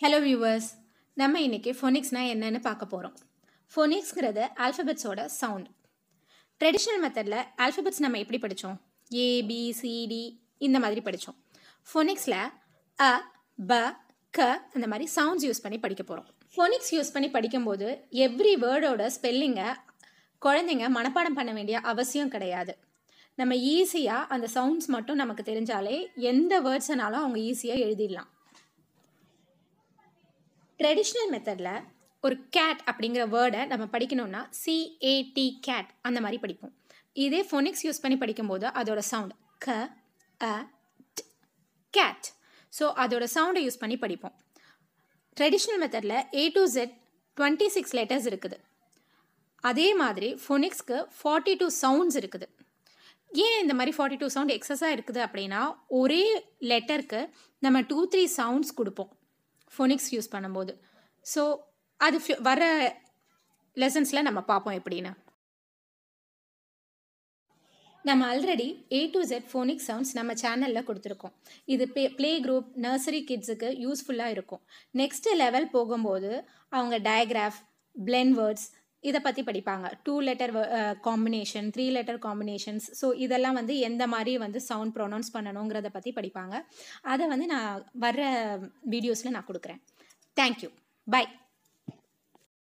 hello viewers நம்ம இன்றைக்கி ஃபோனிக்ஸ்னால் என்னென்னு பார்க்க போகிறோம் ஃபோனிக்ஸ்ங்கிறது ஆல்ஃபபெட்ஸோட சவுண்ட் ட்ரெடிஷ்னல் மெத்தடில் ஆல்ஃபபெட்ஸ் நம்ம எப்படி படித்தோம் ஏபிசிடி இந்த மாதிரி படித்தோம் ஃபோனிக்ஸில் அ ப க அந்த மாதிரி சவுண்ட்ஸ் யூஸ் பண்ணி படிக்க போகிறோம் ஃபோனிக்ஸ் யூஸ் பண்ணி படிக்கும்போது எவ்ரி வேர்டோட ஸ்பெல்லிங்கை குழந்தைங்க மனப்பாடம் பண்ண வேண்டிய அவசியம் கிடையாது நம்ம ஈஸியாக அந்த சவுண்ட்ஸ் மட்டும் நமக்கு தெரிஞ்சாலே எந்த வேர்ட்ஸ்னாலும் அவங்க ஈஸியாக எழுதிடலாம் ட்ரெடிஷ்னல் மெத்தடில் ஒரு கேட் அப்படிங்கிற வேர்டை நம்ம படிக்கணும்னா சிஏடி கேட் அந்த மாதிரி படிப்போம் இதே ஃபோனிக்ஸ் யூஸ் பண்ணி படிக்கும்போது அதோட சவுண்ட் க அ கேட் ஸோ அதோட சவுண்டை யூஸ் பண்ணி படிப்போம் ட்ரெடிஷ்னல் மெத்தடில் A to Z twenty six letters இருக்குது அதே மாதிரி ஃபோனிக்ஸ்க்கு ஃபார்ட்டி டூ சவுண்ட்ஸ் இருக்குது ஏன் இந்த மாதிரி ஃபார்ட்டி டூ சவுண்ட் எக்ஸஸாக இருக்குது அப்படின்னா ஒரே லெட்டருக்கு நம்ம டூ த்ரீ சவுண்ட்ஸ் கொடுப்போம் ஃபோனிக்ஸ் யூஸ் பண்ணும்போது ஸோ அது வர லெசன்ஸில் நம்ம பார்ப்போம் எப்படின்னு நம்ம already A to Z phonic sounds நம்ம சேனலில் கொடுத்துருக்கோம் இது பே ப்ளே குரூப் நர்சரி கிட்ஸுக்கு யூஸ்ஃபுல்லாக இருக்கும் நெக்ஸ்ட் லெவல் போகும்போது அவங்க டயக்ராஃப் பிளென் வேர்ட்ஸ் இதை பற்றி படிப்பாங்க two letter combination three letter combinations so இதெல்லாம் வந்து எந்த மாதிரி வந்து சவுண்ட் ப்ரொனவுன்ஸ் பண்ணணுங்கிறத பற்றி படிப்பாங்க அதை வந்து நான் வர்ற வீடியோஸில் நான் கொடுக்குறேன் தேங்க்யூ பை